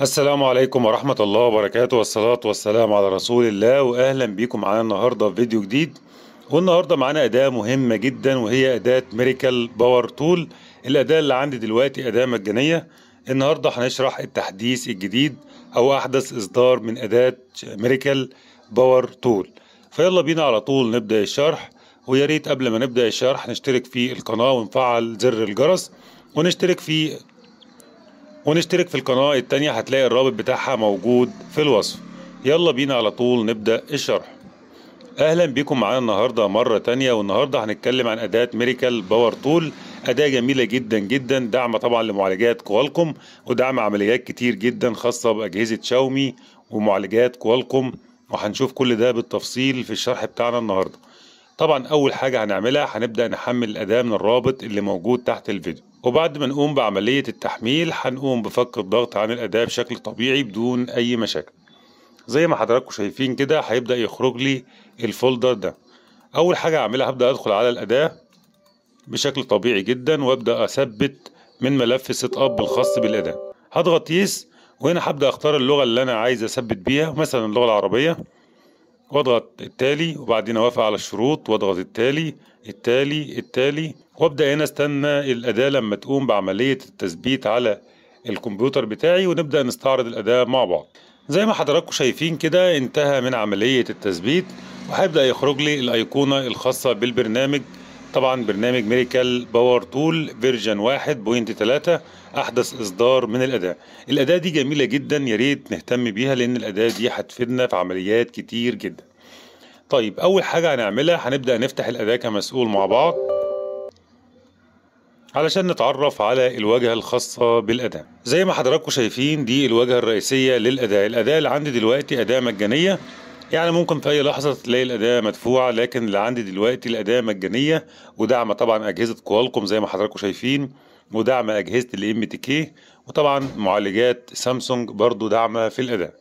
السلام عليكم ورحمة الله وبركاته والصلاة والسلام على رسول الله وأهلا بيكم معانا النهاردة في فيديو جديد والنهاردة معانا أداة مهمة جدا وهي أداة ميريكال باور تول الأداة اللي عندي دلوقتي أداة مجانية النهاردة هنشرح التحديث الجديد أو أحدث إصدار من أداة ميريكال باور تول فيلا بينا على طول نبدأ الشرح ويا ريت قبل ما نبدأ الشرح نشترك في القناة ونفعل زر الجرس ونشترك في ونشترك في القناة التانية هتلاقي الرابط بتاعها موجود في الوصف يلا بينا على طول نبدأ الشرح اهلا بيكم معانا النهاردة مرة تانية والنهاردة هنتكلم عن اداة ميريكال باور تول اداة جميلة جدا جدا دعم طبعا لمعالجات كوالكم ودعم عمليات كتير جدا خاصة باجهزة شاومي ومعالجات كوالكم وهنشوف كل ده بالتفصيل في الشرح بتاعنا النهارده طبعا اول حاجة هنعملها هنبدأ نحمل الاداة من الرابط اللي موجود تحت الفيديو وبعد ما نقوم بعملية التحميل هنقوم بفك الضغط عن الاداة بشكل طبيعي بدون اي مشاكل زي ما حضراتكم شايفين كده هيبدأ يخرج لي الفولدر ده اول حاجة هعملها هبدأ ادخل على الاداة بشكل طبيعي جدا وابدأ اثبت من ملف سيت اب الخاص بالاداة هضغط يس وهنا هبدأ اختار اللغة اللي انا عايز اثبت بيها مثلا اللغة العربية واضغط التالي وبعدين اوافق على الشروط واضغط التالي التالي التالي وابدا هنا استنى الاداه لما تقوم بعمليه التثبيت على الكمبيوتر بتاعي ونبدا نستعرض الاداه مع بعض زي ما حضراتكم شايفين كده انتهى من عمليه التثبيت وهيبدا يخرج لي الايقونه الخاصه بالبرنامج طبعا برنامج ميريكال باور تول فيرجن 1.3 احدث اصدار من الاداه الاداه دي جميله جدا يا ريت نهتم بيها لان الاداه دي هتفيدنا في عمليات كتير جدا طيب اول حاجه هنعملها هنبدا نفتح الاداه كمسؤول مع بعض علشان نتعرف على الواجهة الخاصة بالأداة زي ما حضراتكم شايفين دي الواجهة الرئيسية للأداة الأداة اللي عندي دلوقتي أداة مجانية يعني ممكن في اي لحظه تلاقي الاداه مدفوعه لكن اللي عندي دلوقتي الاداه مجانيه ودعم طبعا اجهزه كوالكم زي ما حضراتكم شايفين ودعم اجهزه الام تي كي وطبعا معالجات سامسونج برضو دعمها في الاداه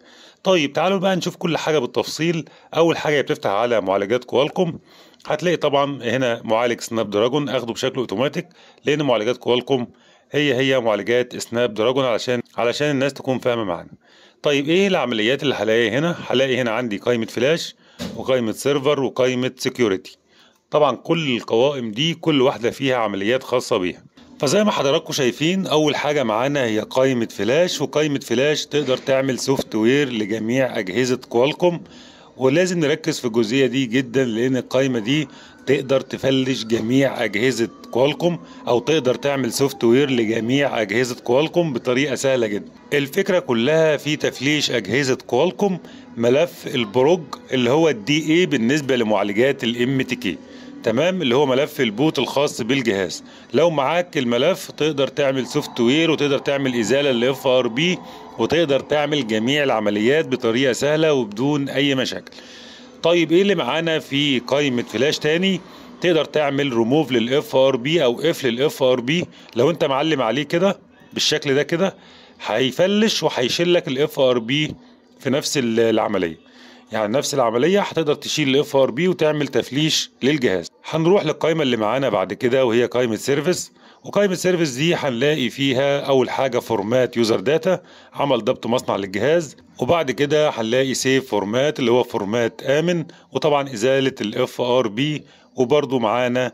طيب تعالوا بقى نشوف كل حاجه بالتفصيل اول حاجه بتفتح على معالجات كوالكم هتلاقي طبعا هنا معالج سناب دراجون اخده بشكل اوتوماتيك لان معالجات كوالكم هي هي معالجات سناب دراجون علشان علشان الناس تكون فاهمه معانا طيب ايه العمليات اللي هلاقيها هنا هلاقي هنا عندي قائمه فلاش وقائمه سيرفر وقائمه سيكيورتي طبعا كل القوائم دي كل واحده فيها عمليات خاصه بيها فزي ما حضراتكم شايفين اول حاجه معانا هي قائمه فلاش وقائمه فلاش تقدر تعمل سوفت وير لجميع اجهزه كوالكوم ولازم نركز في الجزئيه دي جدا لان القايمه دي تقدر تفلش جميع اجهزه كوالكم او تقدر تعمل سوفت وير لجميع اجهزه كوالكم بطريقه سهله جدا الفكره كلها في تفليش اجهزه كوالكم ملف البروج اللي هو الدي اي بالنسبه لمعالجات الام تي كي تمام اللي هو ملف البوت الخاص بالجهاز لو معاك الملف تقدر تعمل سوفت وير وتقدر تعمل ازاله للاف ار بي وتقدر تعمل جميع العمليات بطريقه سهله وبدون اي مشاكل طيب ايه اللي معانا في قائمه فلاش تاني تقدر تعمل ريموف للاف ار بي او اف للاف ار بي لو انت معلم عليه كده بالشكل ده كده هيفلش وهيشيل لك الاف ار بي في نفس العمليه يعني نفس العمليه هتقدر تشيل الاف ار بي وتعمل تفليش للجهاز هنروح للقائمه اللي معانا بعد كده وهي قائمه سيرفيس وقائمة سيرفيس دي هنلاقي فيها أول حاجة فورمات يوزر داتا عمل ضبط مصنع للجهاز وبعد كده هنلاقي سيف فورمات اللي هو فورمات آمن وطبعا إزالة الاف ار بي وبرده معانا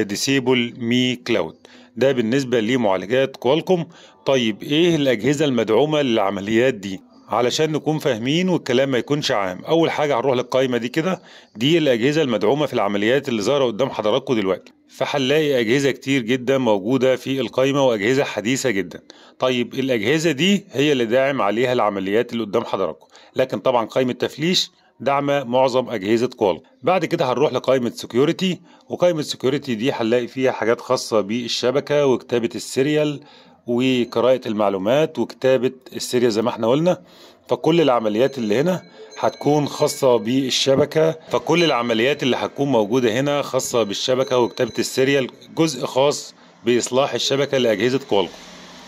ديسيبل مي كلاود ده بالنسبة لمعالجات كوالكم طيب ايه الأجهزة المدعومة للعمليات دي علشان نكون فاهمين والكلام ما يكونش عام اول حاجه هنروح للقائمه دي كده دي الاجهزه المدعومه في العمليات اللي ظاهره قدام حضراتكم دلوقتي فهنلاقي أجهزة كتير جدا موجودة في القايمة وأجهزة حديثة جدا طيب الأجهزة دي هي اللي داعم عليها العمليات اللي قدام حضراتكم لكن طبعا قايمة تفليش دعم معظم أجهزة كول بعد كده هنروح لقائمة سكيورتي وقائمة سكيورتي دي هنلاقي فيها حاجات خاصة بالشبكة وكتابة السيريال وقراءة المعلومات وكتابة السيريا زي ما احنا قلنا فكل العمليات اللي هنا هتكون خاصة بالشبكة فكل العمليات اللي هتكون موجودة هنا خاصة بالشبكة وكتابة السيريال جزء خاص بإصلاح الشبكة لأجهزة كوالكم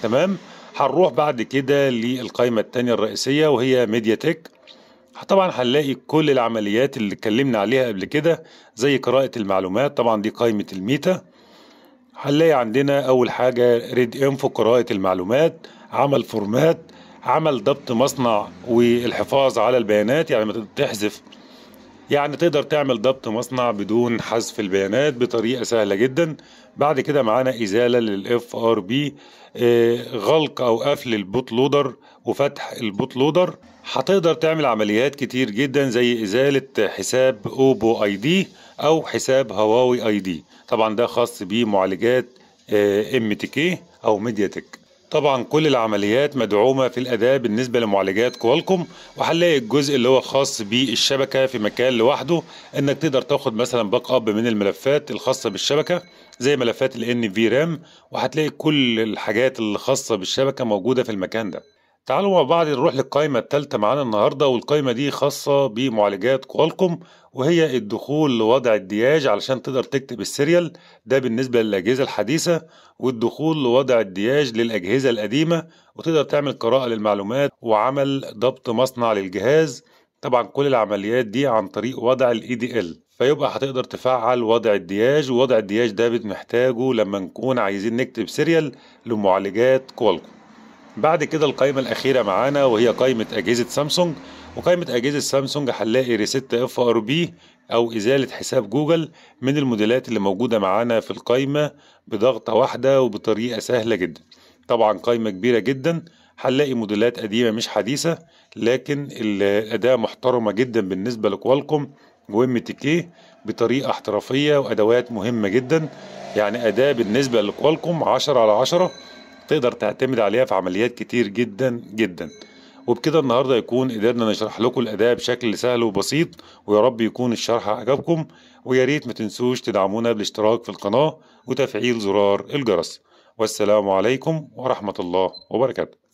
تمام هنروح بعد كده للقائمة التانية الرئيسية وهي ميديا تك طبعا هنلاقي كل العمليات اللي اتكلمنا عليها قبل كده زي قراءة المعلومات طبعا دي قائمة الميتا هنلاقي عندنا اول حاجه ريد انفو قراءه المعلومات عمل فورمات عمل ضبط مصنع والحفاظ على البيانات يعني ما تحذف يعني تقدر تعمل ضبط مصنع بدون حذف البيانات بطريقه سهله جدا بعد كده معانا ازاله للاف ار بي آه، غلق او قفل البوت لودر وفتح البوت لودر هتقدر تعمل عمليات كتير جدا زي ازاله حساب اوبو اي دي او حساب هواوي اي دي طبعا ده خاص بمعالجات ام تي كي او ميديا تك طبعا كل العمليات مدعومة في الأداة بالنسبة لمعالجات كوالكم وهنلاقي الجزء اللي هو خاص بالشبكة في مكان لوحده إنك تقدر تاخد مثلا باك أب من الملفات الخاصة بالشبكة زي ملفات في NVRAM وهتلاقي كل الحاجات اللي خاصة بالشبكة موجودة في المكان ده تعالوا مع بعض نروح للقائمة الثالثة معانا النهاردة والقائمة دي خاصة بمعالجات كوالكوم وهي الدخول لوضع الدياج علشان تقدر تكتب السيريال ده بالنسبة للأجهزة الحديثة والدخول لوضع الدياج للأجهزة القديمة وتقدر تعمل قراءة للمعلومات وعمل ضبط مصنع للجهاز طبعا كل العمليات دي عن طريق وضع الـ EDL فيبقى هتقدر تفعل وضع الدياج ووضع الدياج ده بنحتاجه لما نكون عايزين نكتب سيريال لمعالجات كوالكوم بعد كده القائمة الأخيرة معانا وهي قائمة أجهزة سامسونج وقائمة أجهزة سامسونج هنلاقي ريست اف ار بي أو إزالة حساب جوجل من الموديلات اللي موجودة معانا في القائمة بضغطة واحدة وبطريقة سهلة جدا طبعا قائمة كبيرة جدا هنلاقي موديلات قديمة مش حديثة لكن الأداة محترمة جدا بالنسبة لكوالكم وام تي كي بطريقة احترافية وأدوات مهمة جدا يعني أداة بالنسبة لكوالكم 10 على 10 تقدر تعتمد عليها في عمليات كتير جدا جدا وبكده النهارده يكون قدرنا نشرح لكم الاداء بشكل سهل وبسيط ويا رب يكون الشرح عجبكم ويا ريت ما تنسوش تدعمونا بالاشتراك في القناه وتفعيل زرار الجرس والسلام عليكم ورحمه الله وبركاته